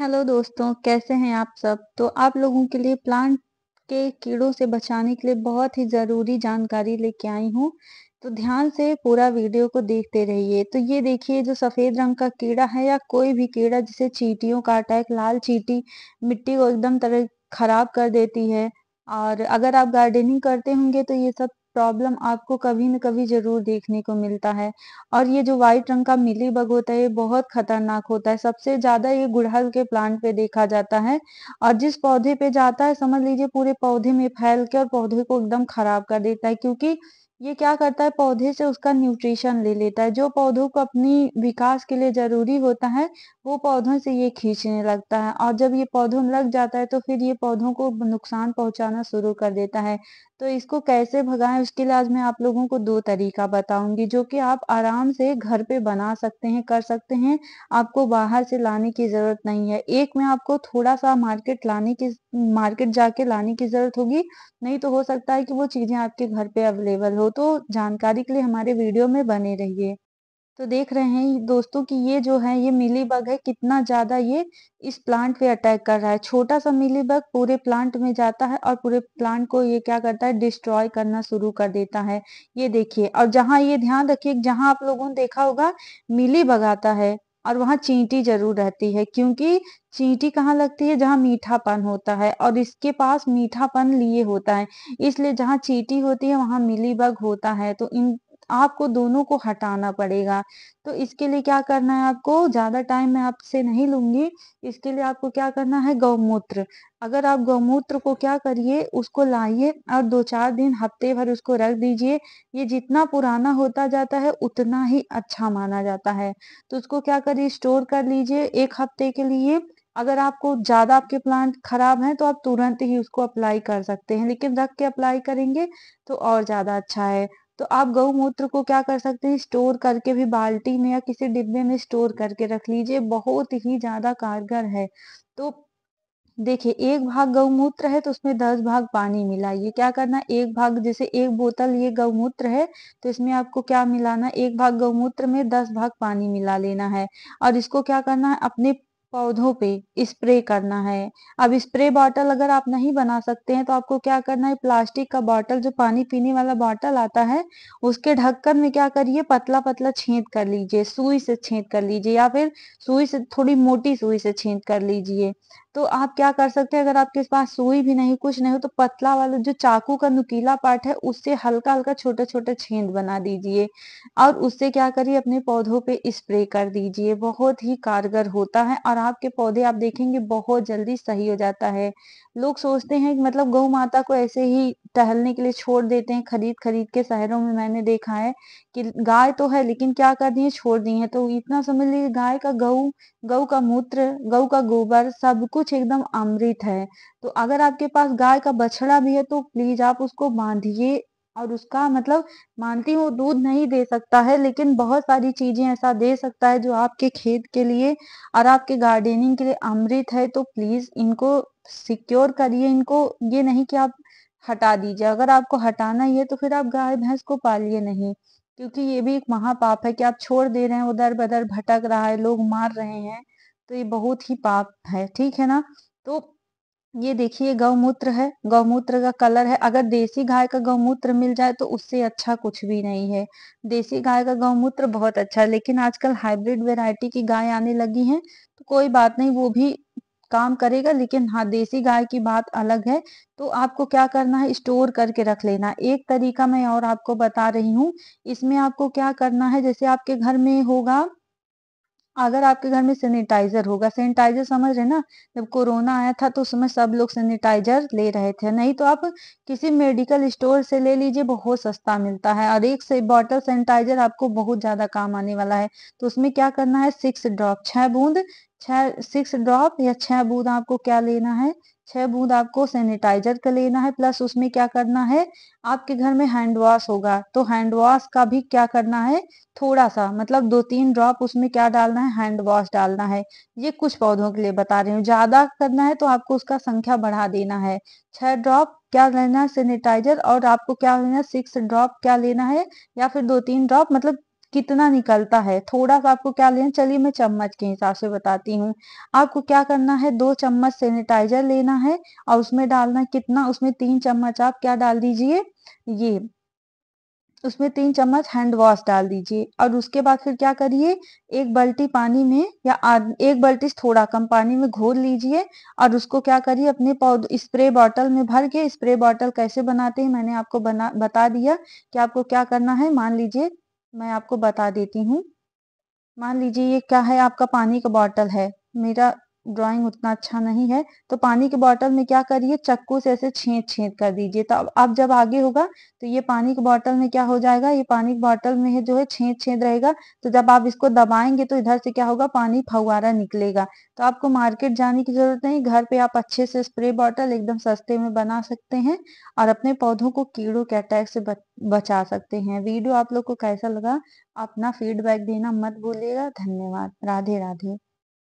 Hello दोस्तों कैसे हैं आप सब तो आप लोगों के लिए प्लांट के कीड़ों से बचाने के लिए बहुत ही ज़रूरी जानकारी लेके आई हूँ तो ध्यान से पूरा वीडियो को देखते रहिए तो ये देखिए जो सफ़ेद रंग का कीड़ा है या कोई भी कीड़ा जिसे चीटियों का अटैक लाल चीटी मिट्टी को एकदम तरह खराब कर देती है और अगर आप गार्डनिंग करते होंगे तो ये सब प्रॉब्लम आपको कभी न कभी जरूर देखने को मिलता है और ये जो व्हाइट रंग का मिली बग होता है ये बहुत खतरनाक होता है सबसे ज्यादा ये गुड़हल के प्लांट पे देखा जाता है और जिस पौधे पे जाता है समझ लीजिए पूरे पौधे में फैल के और पौधे को एकदम खराब कर देता है क्योंकि ये क्या करता है पौधे से उसका न्यूट्रिशन ले लेता है जो पौधों को अपनी विकास के लिए जरूरी होता है वो पौधों से ये खींचने लगता है और जब ये पौधों में लग जाता है तो फिर ये पौधों को नुकसान पहुंचाना शुरू कर देता है तो इसको कैसे भगाएं उसके लिए आज मैं आप लोगों को दो तरीका बताऊंगी जो कि आप आराम से घर पे बना सकते हैं कर सकते हैं आपको बाहर से लाने की जरूरत नहीं है एक में आपको थोड़ा सा मार्केट लाने की मार्केट जाके लाने की जरूरत होगी नहीं तो हो सकता है कि वो चीजें आपके घर पे अवेलेबल हो हो तो जानकारी के लिए हमारे वीडियो में बने रहिए तो देख रहे हैं दोस्तों कि ये जो है ये मिली बग है कितना ज़्यादा ये इस प्लांट पे अटैक कर रहा है छोटा सा मिली बग पूरे प्लांट में जाता है और पूरे प्लांट को ये क्या करता है डिस्ट्रॉय करना शुरू कर देता है ये देखिए और जहां ये ध्यान रखिए जहां आप लोगों ने देखा होगा मिली बग आता है और वहाँ चींटी जरूर रहती है क्योंकि चींटी कहाँ लगती है जहाँ मीठापन होता है और इसके पास मीठापन लिए होता है इसलिए जहाँ चींटी होती है वहाँ मिलीबग होता है तो इन आपको दोनों को हटाना पड़ेगा तो इसके लिए क्या करना है आपको ज़्यादा टाइम मैं आपसे नहीं लूंगी इसके लिए आपको क्या करना है गौमूत्र अगर आप गौमूत्र को क्या करिए उसको लाइए और दो चार दिन हफ्ते भर उसको रख दीजिए ये जितना पुराना होता जाता है उतना ही अच्छा माना जाता है तो उसको क्या करिए स्टोर कर लीजिए एक हफ्ते के लिए अगर आपको ज़्यादा आपके प्लांट खराब हैं तो आप तुरंत ही उसको अप्लाई कर सकते हैं लेकिन रख के अप्लाई करेंगे तो और ज़्यादा अच्छा है तो आप गौमूत्र को क्या कर सकते हैं स्टोर करके भी बाल्टी में या किसी डिब्बे में स्टोर हम्म। करके रख लीजिए बहुत ही ज्यादा कारगर है तो देखिए एक भाग गौमूत्र है तो उसमें दस भाग पानी मिलाइए क्या करना एक भाग जैसे एक बोतल ये गौमूत्र है तो इसमें आपको क्या मिलाना एक भाग गौमूत्र में दस भाग पानी मिला लेना है और इसको क्या करना है अपने पौधों पे स्प्रे करना है अब स्प्रे बॉटल अगर आप नहीं बना सकते हैं तो आपको क्या करना है प्लास्टिक का बॉटल जो पानी पीने वाला बॉटल आता है उसके ढक्कन में क्या करिए पतला पतला छेद कर लीजिए सुई से छेद कर लीजिए या फिर सुई से थोड़ी मोटी सुई से छेद कर लीजिए तो आप क्या कर सकते हैं अगर आपके पास सुई भी नहीं कुछ नहीं हो तो पतला वाला जो चाकू का नुकीला पार्ट है उससे हल्का हल्का छोटे छोटे छेद बना दीजिए और उससे क्या करिए अपने पौधों पे स्प्रे कर दीजिए बहुत ही कारगर होता है और आपके पौधे आप देखेंगे बहुत जल्दी सही हो जाता है लोग सोचते हैं मतलब गौ माता को ऐसे ही टहलने के लिए छोड़ देते हैं खरीद खरीद के शहरों में मैंने देखा है कि गाय तो है लेकिन क्या कर दी है छोड़ दिए है तो इतना समझ लीजिए गाय का गऊ गऊ का मूत्र गऊ का गोबर सब कुछ एकदम अमृत है तो अगर आपके पास गाय का बछड़ा भी है तो प्लीज आप उसको बांधिए और उसका मतलब मानती हूँ दूध नहीं दे सकता है लेकिन बहुत सारी चीजें ऐसा दे सकता है जो आपके खेत के लिए और आपके गार्डनिंग के लिए अमृत है तो प्लीज इनको सिक्योर करिए इनको ये नहीं कि आप हटा दीजिए अगर आपको हटाना ही है तो फिर आप गाय भैंस को पालिए नहीं क्योंकि ये भी एक महापाप है कि आप छोड़ दे रहे हैं उधर बदर भटक रहा है लोग मार रहे हैं तो ये बहुत ही पाप है ठीक है ना तो ये देखिए गौमूत्र है गौमूत्र का कलर है अगर देसी गाय का गौमूत्र मिल जाए तो उससे अच्छा कुछ भी नहीं है देसी गाय का गौमूत्र बहुत अच्छा है लेकिन आजकल हाइब्रिड वेराइटी की गाय आने लगी है तो कोई बात नहीं वो भी काम करेगा लेकिन हाँ देसी गाय की बात अलग है तो आपको क्या करना है स्टोर करके रख लेना एक तरीका मैं और आपको बता रही हूँ इसमें आपको क्या करना है जैसे आपके घर में होगा अगर आपके घर में सैनिटाइजर होगा सैनिटाइजर समझ रहे ना जब कोरोना आया था तो उस समय सब लोग सैनिटाइजर ले रहे थे नहीं तो आप किसी मेडिकल स्टोर से ले लीजिए बहुत सस्ता मिलता है और एक से बॉटल सैनिटाइजर आपको बहुत ज्यादा काम आने वाला है तो उसमें क्या करना है सिक्स ड्रॉप छह बूंद छह सिक्स ड्रॉप या छह बूंद आपको क्या लेना है छह बूंद आपको सैनिटाइजर का लेना है प्लस उसमें क्या करना है आपके घर में हैंड वॉश होगा तो हैंड वॉश का भी क्या करना है थोड़ा सा मतलब दो तीन ड्रॉप उसमें क्या डालना है हैंड वॉश डालना है ये कुछ पौधों के लिए बता रही हूँ ज्यादा करना है तो आपको उसका संख्या बढ़ा देना है छह ड्रॉप क्या लेना है सैनिटाइजर और आपको क्या लेना है सिक्स ड्रॉप क्या लेना है या फिर दो तीन ड्रॉप मतलब कितना निकलता है थोड़ा सा आपको क्या लेना चलिए मैं चम्मच के हिसाब से बताती हूँ आपको क्या करना है दो चम्मच सेनेटाइजर लेना है और उसमें डालना कितना उसमें तीन चम्मच आप क्या डाल दीजिए ये उसमें तीन चम्मच हैंड वॉश डाल दीजिए और उसके बाद फिर क्या करिए एक बाल्टी पानी में या एक बाल्टी थोड़ा कम पानी में घोल लीजिए और उसको क्या करिए अपने पौधे स्प्रे बॉटल में भर के स्प्रे बॉटल कैसे बनाते हैं मैंने आपको बना बता दिया कि आपको क्या करना है मान लीजिए मैं आपको बता देती हूँ मान लीजिए ये क्या है आपका पानी का बॉटल है मेरा ड्राइंग उतना अच्छा नहीं है तो पानी के बॉटल में क्या करिए चक्कू से ऐसे छेद छेद कर दीजिए तो अब जब आगे होगा तो ये पानी के बॉटल में क्या हो जाएगा ये पानी के बॉटल में है जो है छेद छेद रहेगा तो जब आप इसको दबाएंगे तो इधर से क्या होगा पानी फवारा निकलेगा तो आपको मार्केट जाने की जरूरत नहीं घर पे आप अच्छे से स्प्रे बॉटल एकदम सस्ते में बना सकते हैं और अपने पौधों को कीड़ों के अटैक से बचा सकते हैं वीडियो आप लोग को कैसा लगा अपना फीडबैक देना मत भूलिएगा धन्यवाद राधे राधे